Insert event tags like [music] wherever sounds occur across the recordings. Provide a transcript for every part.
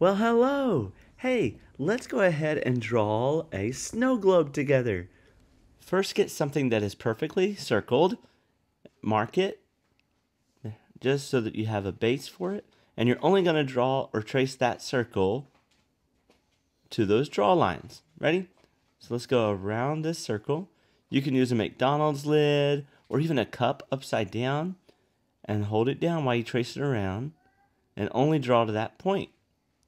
Well, hello! Hey, let's go ahead and draw a snow globe together. First get something that is perfectly circled, mark it, just so that you have a base for it, and you're only gonna draw or trace that circle to those draw lines. Ready? So let's go around this circle. You can use a McDonald's lid or even a cup upside down and hold it down while you trace it around and only draw to that point.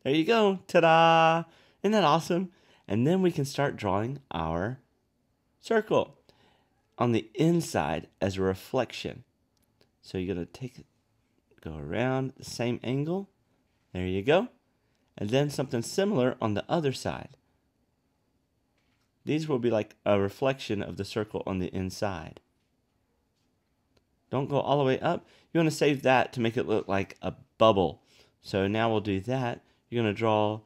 There you go. Ta-da! Isn't that awesome? And then we can start drawing our circle on the inside as a reflection. So you're going to take, go around the same angle. There you go. And then something similar on the other side. These will be like a reflection of the circle on the inside. Don't go all the way up. You want to save that to make it look like a bubble. So now we'll do that you're going to draw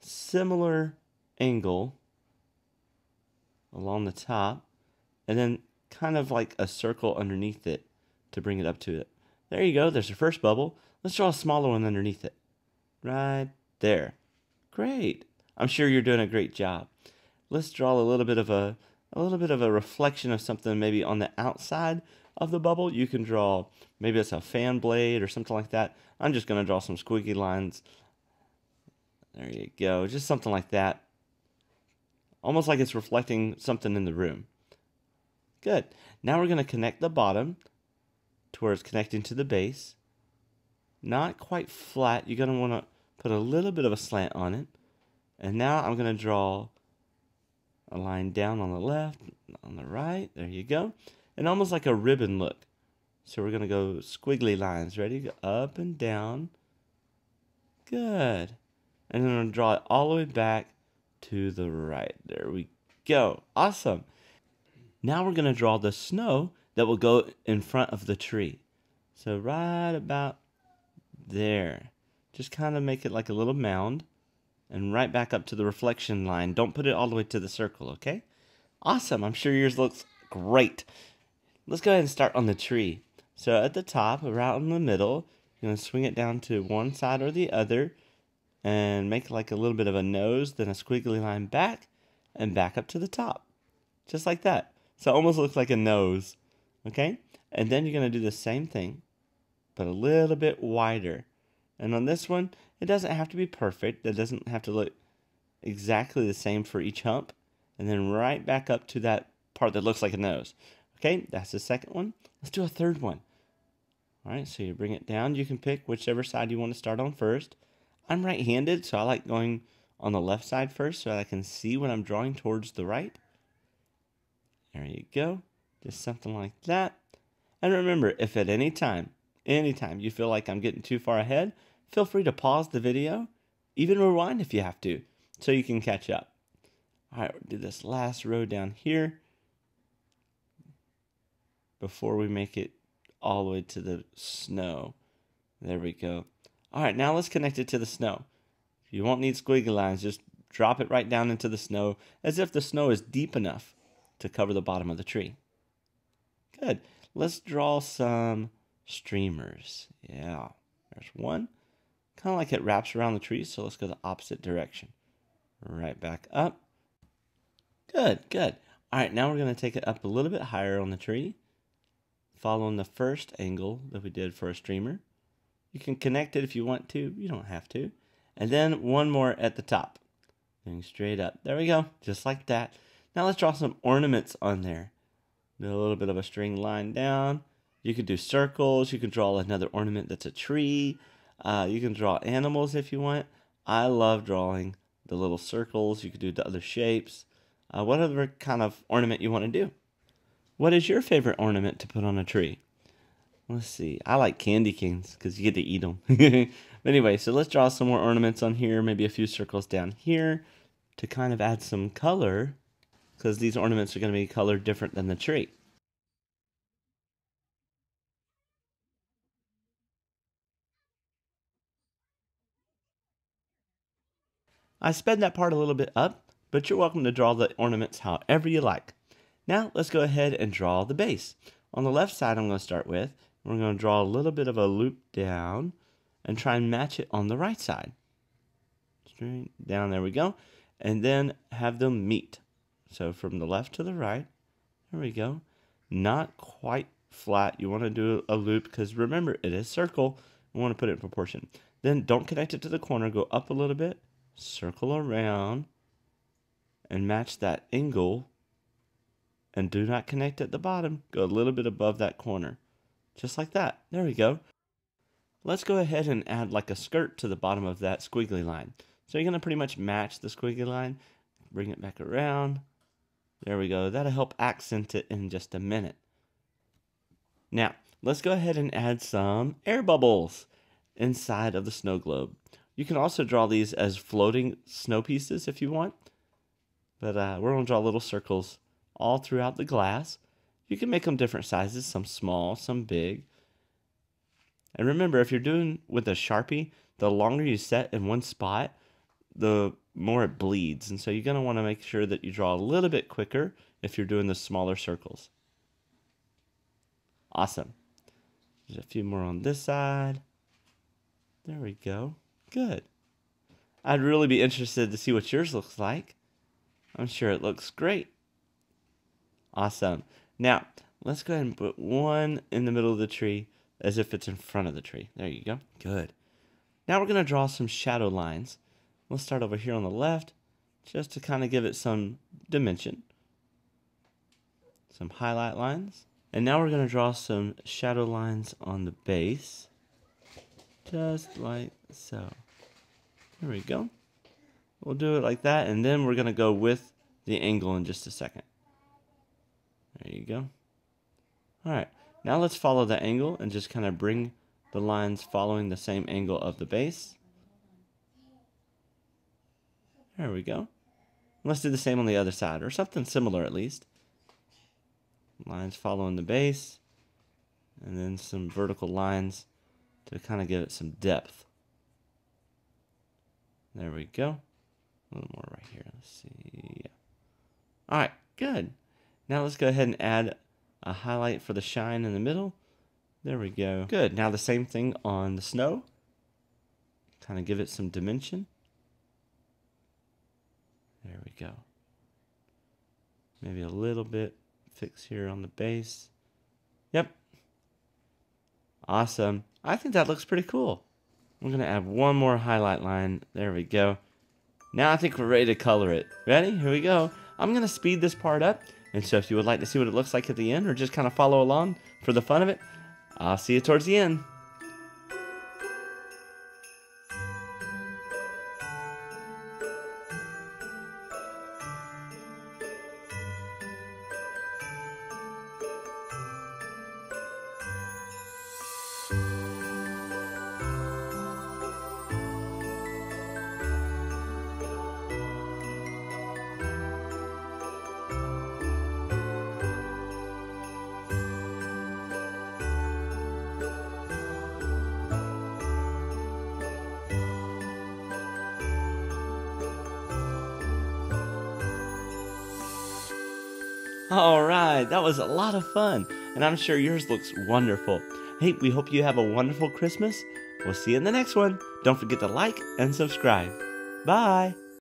similar angle along the top and then kind of like a circle underneath it to bring it up to it. There you go. There's your first bubble. Let's draw a smaller one underneath it. Right there. Great. I'm sure you're doing a great job. Let's draw a little bit of a a little bit of a reflection of something maybe on the outside of the bubble. You can draw maybe it's a fan blade or something like that. I'm just going to draw some squiggly lines there you go. Just something like that. Almost like it's reflecting something in the room. Good. Now we're going to connect the bottom to where it's connecting to the base. Not quite flat. You're going to want to put a little bit of a slant on it. And now I'm going to draw a line down on the left, on the right. There you go. And almost like a ribbon look. So we're going to go squiggly lines. Ready? Up and down. Good and then I'm gonna draw it all the way back to the right. There we go. Awesome. Now we're gonna draw the snow that will go in front of the tree. So right about there. Just kind of make it like a little mound and right back up to the reflection line. Don't put it all the way to the circle, okay? Awesome. I'm sure yours looks great. Let's go ahead and start on the tree. So at the top, around in the middle, you're going to swing it down to one side or the other and make like a little bit of a nose, then a squiggly line back and back up to the top. Just like that. So it almost looks like a nose, okay? And then you're gonna do the same thing, but a little bit wider. And on this one, it doesn't have to be perfect. That doesn't have to look exactly the same for each hump. And then right back up to that part that looks like a nose. Okay, that's the second one. Let's do a third one. All right, so you bring it down. You can pick whichever side you want to start on first. I'm right handed, so I like going on the left side first so that I can see when I'm drawing towards the right. There you go. Just something like that. And remember, if at any time, anytime you feel like I'm getting too far ahead, feel free to pause the video, even rewind if you have to, so you can catch up. All right, we'll do this last row down here before we make it all the way to the snow. There we go. All right, now let's connect it to the snow. You won't need squiggly lines, just drop it right down into the snow as if the snow is deep enough to cover the bottom of the tree. Good. Let's draw some streamers. Yeah, there's one. Kind of like it wraps around the tree, so let's go the opposite direction. Right back up. Good, good. All right, now we're going to take it up a little bit higher on the tree, following the first angle that we did for a streamer. You can connect it if you want to. You don't have to. And then one more at the top. Going straight up. There we go. Just like that. Now let's draw some ornaments on there. Do a little bit of a string line down. You can do circles. You can draw another ornament that's a tree. Uh, you can draw animals if you want. I love drawing the little circles. You could do the other shapes. Uh, whatever kind of ornament you want to do. What is your favorite ornament to put on a tree? Let's see. I like candy canes because you get to eat them. [laughs] but anyway, so let's draw some more ornaments on here. Maybe a few circles down here to kind of add some color because these ornaments are going to be colored different than the tree. I sped that part a little bit up, but you're welcome to draw the ornaments however you like. Now let's go ahead and draw the base. On the left side I'm going to start with, we're going to draw a little bit of a loop down and try and match it on the right side. Straight down, there we go. And then have them meet. So from the left to the right, there we go. Not quite flat. You want to do a loop because remember, it is circle. We want to put it in proportion. Then don't connect it to the corner. Go up a little bit, circle around, and match that angle. And do not connect at the bottom. Go a little bit above that corner. Just like that. There we go. Let's go ahead and add like a skirt to the bottom of that squiggly line. So you're going to pretty much match the squiggly line. Bring it back around. There we go. That'll help accent it in just a minute. Now, let's go ahead and add some air bubbles inside of the snow globe. You can also draw these as floating snow pieces if you want. But uh, we're going to draw little circles all throughout the glass. You can make them different sizes, some small, some big. And remember, if you're doing with a Sharpie, the longer you set in one spot, the more it bleeds. And so you're going to want to make sure that you draw a little bit quicker if you're doing the smaller circles. Awesome. There's a few more on this side. There we go. Good. I'd really be interested to see what yours looks like. I'm sure it looks great. Awesome. Now, let's go ahead and put one in the middle of the tree as if it's in front of the tree. There you go. Good. Now we're going to draw some shadow lines. We'll start over here on the left just to kind of give it some dimension. Some highlight lines. And now we're going to draw some shadow lines on the base. Just like so. There we go. We'll do it like that and then we're going to go with the angle in just a second. There you go. Alright, now let's follow the angle and just kind of bring the lines following the same angle of the base. There we go. Let's do the same on the other side, or something similar at least. Lines following the base, and then some vertical lines to kind of give it some depth. There we go. A little more right here. Let's see. Yeah. All right, good. Now let's go ahead and add a highlight for the shine in the middle. There we go. Good. Now the same thing on the snow. Kind of give it some dimension. There we go. Maybe a little bit fix here on the base. Yep. Awesome. I think that looks pretty cool. I'm going to add one more highlight line. There we go. Now I think we're ready to color it. Ready? Here we go. I'm going to speed this part up. And so if you would like to see what it looks like at the end or just kind of follow along for the fun of it, I'll see you towards the end. All right, that was a lot of fun, and I'm sure yours looks wonderful. Hey, we hope you have a wonderful Christmas. We'll see you in the next one. Don't forget to like and subscribe. Bye.